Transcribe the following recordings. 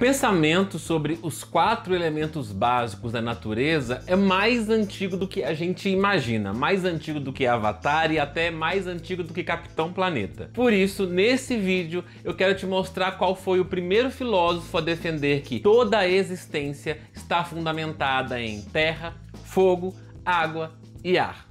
pensamento sobre os quatro elementos básicos da natureza é mais antigo do que a gente imagina, mais antigo do que Avatar e até mais antigo do que Capitão Planeta. Por isso, nesse vídeo, eu quero te mostrar qual foi o primeiro filósofo a defender que toda a existência está fundamentada em terra, fogo, água e ar.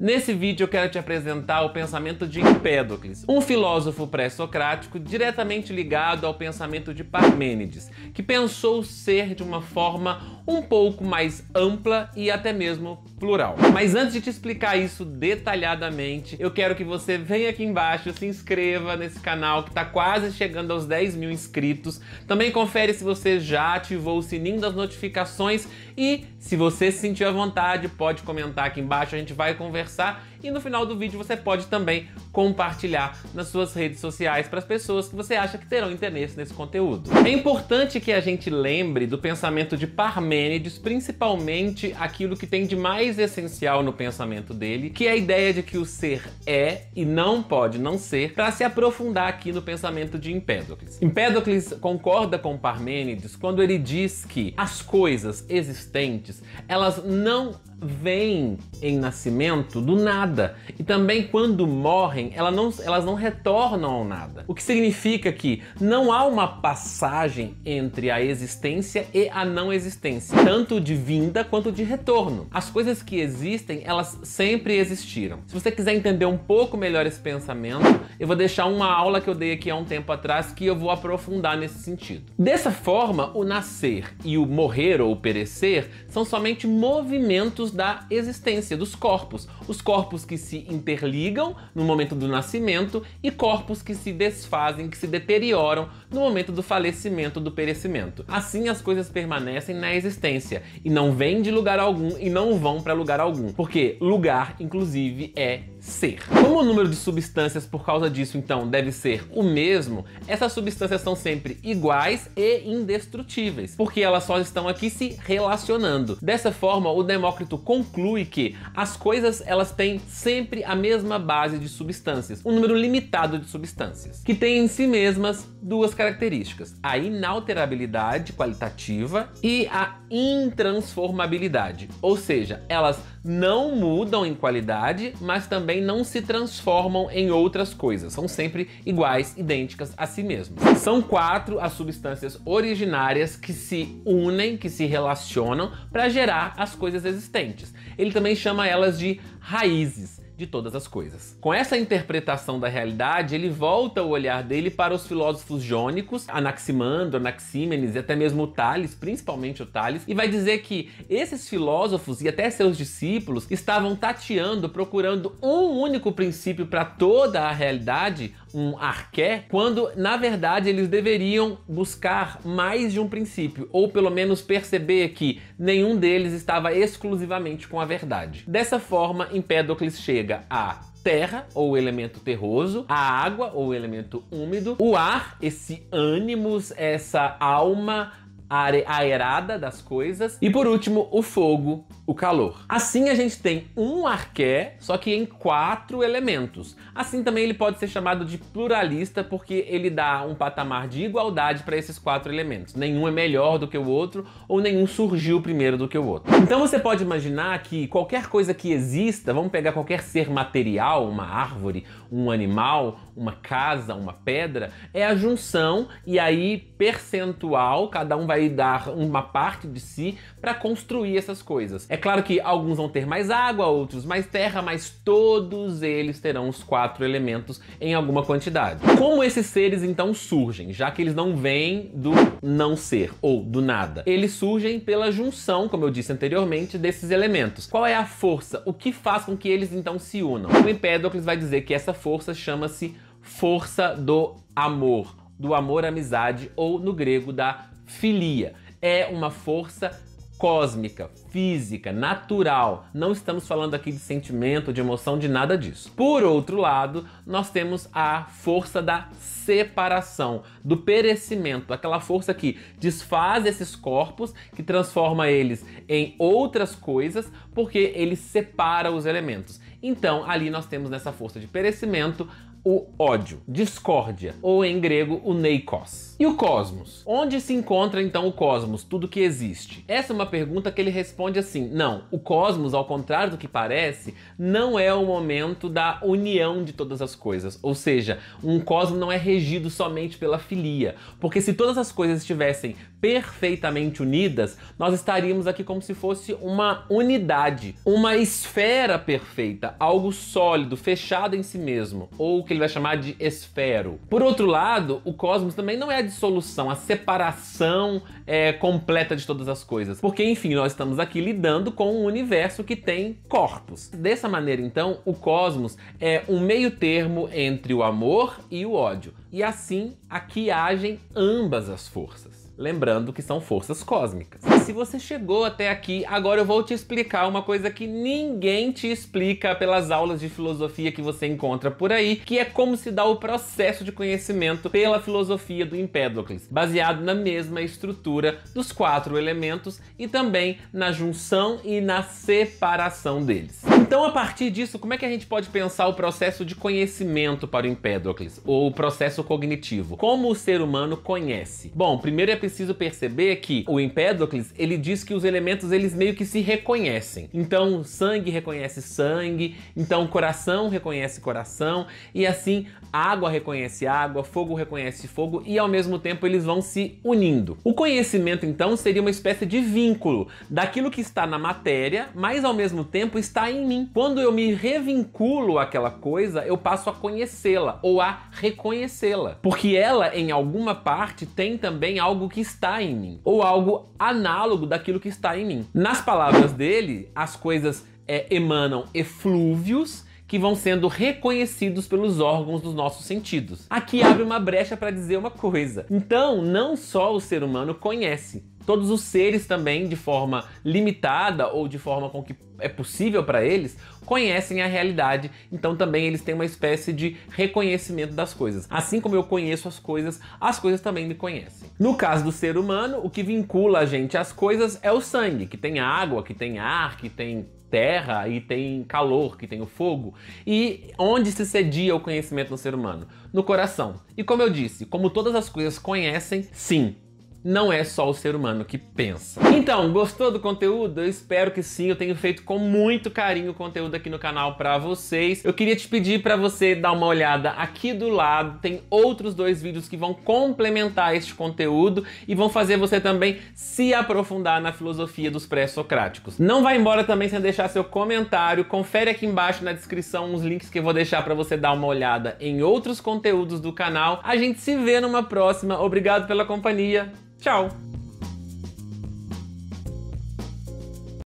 Nesse vídeo eu quero te apresentar o pensamento de Empédocles, um filósofo pré-socrático diretamente ligado ao pensamento de Parmênides, que pensou ser de uma forma um pouco mais ampla e até mesmo plural. Mas antes de te explicar isso detalhadamente, eu quero que você venha aqui embaixo, se inscreva nesse canal que está quase chegando aos 10 mil inscritos. Também confere se você já ativou o sininho das notificações e, se você se sentiu à vontade, pode comentar aqui embaixo, a gente vai conversar conversar e no final do vídeo você pode também compartilhar nas suas redes sociais para as pessoas que você acha que terão interesse nesse conteúdo. É importante que a gente lembre do pensamento de Parmênides, principalmente aquilo que tem de mais essencial no pensamento dele, que é a ideia de que o ser é e não pode não ser, para se aprofundar aqui no pensamento de Empédocles. Empédocles concorda com Parmênides quando ele diz que as coisas existentes, elas não vêm em nascimento do nada nada. E também quando morrem, elas não, elas não retornam ao nada. O que significa que não há uma passagem entre a existência e a não existência, tanto de vinda quanto de retorno. As coisas que existem, elas sempre existiram. Se você quiser entender um pouco melhor esse pensamento, eu vou deixar uma aula que eu dei aqui há um tempo atrás que eu vou aprofundar nesse sentido. Dessa forma, o nascer e o morrer ou perecer são somente movimentos da existência, dos corpos. Os corpos corpos que se interligam no momento do nascimento e corpos que se desfazem, que se deterioram no momento do falecimento, do perecimento. Assim as coisas permanecem na existência e não vêm de lugar algum e não vão para lugar algum, porque lugar, inclusive, é ser. Como o número de substâncias por causa disso, então, deve ser o mesmo, essas substâncias são sempre iguais e indestrutíveis, porque elas só estão aqui se relacionando. Dessa forma, o Demócrito conclui que as coisas elas têm sempre a mesma base de substâncias, um número limitado de substâncias, que tem em si mesmas duas características: a inalterabilidade qualitativa e a intransformabilidade, ou seja, elas não mudam em qualidade, mas também não se transformam em outras coisas, são sempre iguais, idênticas a si mesmas. São quatro as substâncias originárias que se unem, que se relacionam para gerar as coisas existentes. Ele também chama elas de raízes de todas as coisas. Com essa interpretação da realidade, ele volta o olhar dele para os filósofos jônicos, Anaximandro, Anaxímenes e até mesmo o Tales, principalmente o Tales, e vai dizer que esses filósofos e até seus discípulos estavam tateando, procurando um único princípio para toda a realidade, um arqué, quando na verdade eles deveriam buscar mais de um princípio, ou pelo menos perceber que nenhum deles estava exclusivamente com a verdade. Dessa forma, Empédocles chega chega a terra ou elemento terroso, a água ou elemento úmido, o ar, esse ânimos, essa alma a área aerada das coisas. E por último, o fogo, o calor. Assim a gente tem um arqué, só que em quatro elementos. Assim também ele pode ser chamado de pluralista, porque ele dá um patamar de igualdade para esses quatro elementos. Nenhum é melhor do que o outro, ou nenhum surgiu primeiro do que o outro. Então você pode imaginar que qualquer coisa que exista, vamos pegar qualquer ser material, uma árvore, um animal, uma casa, uma pedra, é a junção e aí percentual, cada um vai vai dar uma parte de si para construir essas coisas. É claro que alguns vão ter mais água, outros mais terra, mas todos eles terão os quatro elementos em alguma quantidade. Como esses seres então surgem, já que eles não vêm do não ser ou do nada? Eles surgem pela junção, como eu disse anteriormente, desses elementos. Qual é a força? O que faz com que eles então se unam? O Empédocles vai dizer que essa força chama-se força do amor, do amor amizade ou no grego da Filia é uma força cósmica, física, natural. Não estamos falando aqui de sentimento, de emoção, de nada disso. Por outro lado, nós temos a força da separação, do perecimento, aquela força que desfaz esses corpos, que transforma eles em outras coisas, porque ele separa os elementos. Então, ali nós temos nessa força de perecimento o ódio, discórdia, ou em grego o neikos. E o cosmos? Onde se encontra então o cosmos, tudo que existe? Essa é uma pergunta que ele responde assim: não, o cosmos, ao contrário do que parece, não é o momento da união de todas as coisas. Ou seja, um cosmos não é regido somente pela filia. Porque se todas as coisas estivessem perfeitamente unidas, nós estaríamos aqui como se fosse uma unidade, uma esfera perfeita, algo sólido, fechado em si mesmo, ou o que ele vai chamar de esfero. Por outro lado, o cosmos também não é a dissolução, a separação é, completa de todas as coisas, porque enfim, nós estamos aqui lidando com um universo que tem corpos. Dessa maneira, então, o cosmos é um meio termo entre o amor e o ódio, e assim aqui agem ambas as forças. Lembrando que são forças cósmicas. E se você chegou até aqui, agora eu vou te explicar uma coisa que ninguém te explica pelas aulas de filosofia que você encontra por aí, que é como se dá o processo de conhecimento pela filosofia do Empédocles, baseado na mesma estrutura dos quatro elementos e também na junção e na separação deles. Então, a partir disso, como é que a gente pode pensar o processo de conhecimento para o Empédocles, ou o processo cognitivo? Como o ser humano conhece? Bom, primeiro é preciso perceber que o Empédocles, ele diz que os elementos, eles meio que se reconhecem. Então, sangue reconhece sangue, então coração reconhece coração, e assim, água reconhece água, fogo reconhece fogo, e ao mesmo tempo eles vão se unindo. O conhecimento, então, seria uma espécie de vínculo daquilo que está na matéria, mas ao mesmo tempo está em mim mim. Quando eu me revinculo àquela coisa, eu passo a conhecê-la ou a reconhecê-la. Porque ela, em alguma parte, tem também algo que está em mim, ou algo análogo daquilo que está em mim. Nas palavras dele, as coisas é, emanam eflúvios que vão sendo reconhecidos pelos órgãos dos nossos sentidos. Aqui abre uma brecha para dizer uma coisa. Então, não só o ser humano conhece, todos os seres também, de forma limitada ou de forma com que é possível para eles, conhecem a realidade, então também eles têm uma espécie de reconhecimento das coisas. Assim como eu conheço as coisas, as coisas também me conhecem. No caso do ser humano, o que vincula a gente às coisas é o sangue, que tem água, que tem ar, que tem terra e tem calor, que tem o fogo. E onde se cedia o conhecimento no ser humano? No coração. E como eu disse, como todas as coisas conhecem, sim, não é só o ser humano que pensa. Então, gostou do conteúdo? Eu espero que sim. Eu tenho feito com muito carinho o conteúdo aqui no canal para vocês. Eu queria te pedir para você dar uma olhada aqui do lado. Tem outros dois vídeos que vão complementar este conteúdo e vão fazer você também se aprofundar na filosofia dos pré-socráticos. Não vai embora também sem deixar seu comentário. Confere aqui embaixo na descrição os links que eu vou deixar para você dar uma olhada em outros conteúdos do canal. A gente se vê numa próxima. Obrigado pela companhia. Tchau!